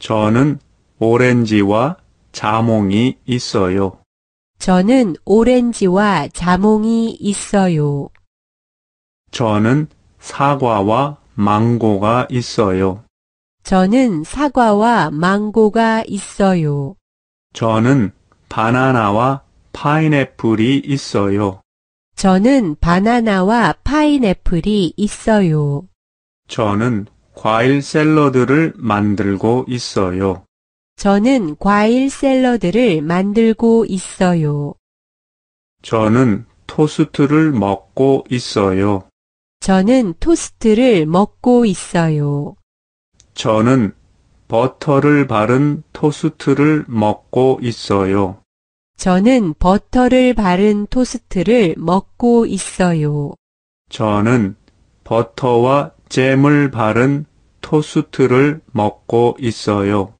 저는 오렌지와 자몽이 있어요. 저는 오렌지와 자몽이 있어요. 저는 사과와 망고가 있어요. 저는 사과와 망고가 있어요. 저는 바나나와 파인애플이 있어요. 저는 바나나와 파인애플이 있어요. 저는 과일 샐러드를 만들고 있어요. 저는 과일 샐러드를 만들고 있어요. 저는 토스트를 먹고 있어요. 저는 토스트를 먹고 있어요. 저는 버터를 바른 토스트를 먹고 있어요. 저는 버터를 바른 토스트를 먹고 있어요. 저는 버터와 잼을 바른 토스트를 먹고 있어요.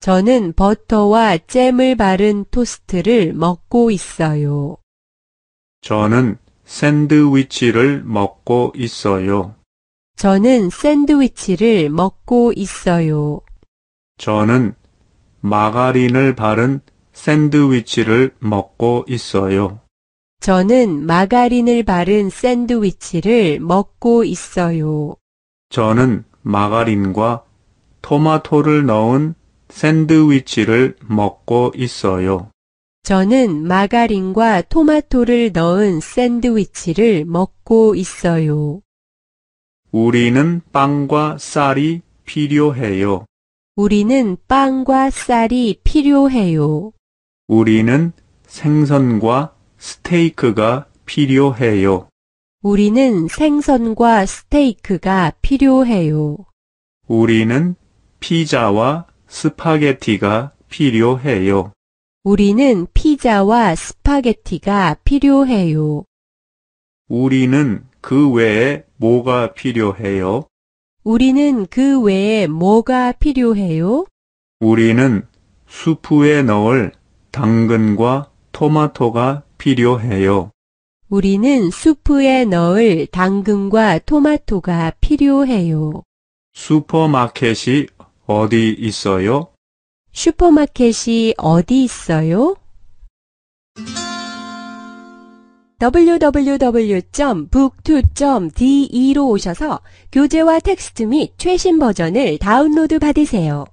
저는 버터와 잼을 바른 토스트를 먹고 있어요. 저는 샌드위치를 먹고 있어요. 저는 샌드위치를 먹고 있어요. 저는 마가린을 바른 샌드위치를 먹고 있어요. 저는 마가린을 바른 샌드위치를 먹고 있어요. 저는 마가린과 토마토를 넣은 샌드위치를 먹고 있어요. 저는 마가린과 토마토를 넣은 샌드위치를 먹고 있어요. 우리는 빵과 쌀이 필요해요. 우리는 빵과 쌀이 필요해요. 우리는 생선과 스테이크가 필요해요. 우리는 생선과 스테이크가 필요해요. 우리는 피자와 스파게티가 필요해요. 우리는 피자와 스파게티가 필요해요. 우리는 그 외에 뭐가 필요해요? 우리는 그 외에 뭐가 필요해요? 우리는 수프에 넣을 당근과 토마토가 필요해요. 우리는 수프에 넣을 당근과 토마토가 필요해요. 슈퍼마켓이 어디 있어요? 슈퍼마켓이 어디 있어요? www.book2.de로 오셔서 교재와 텍스트 및 최신 버전을 다운로드 받으세요.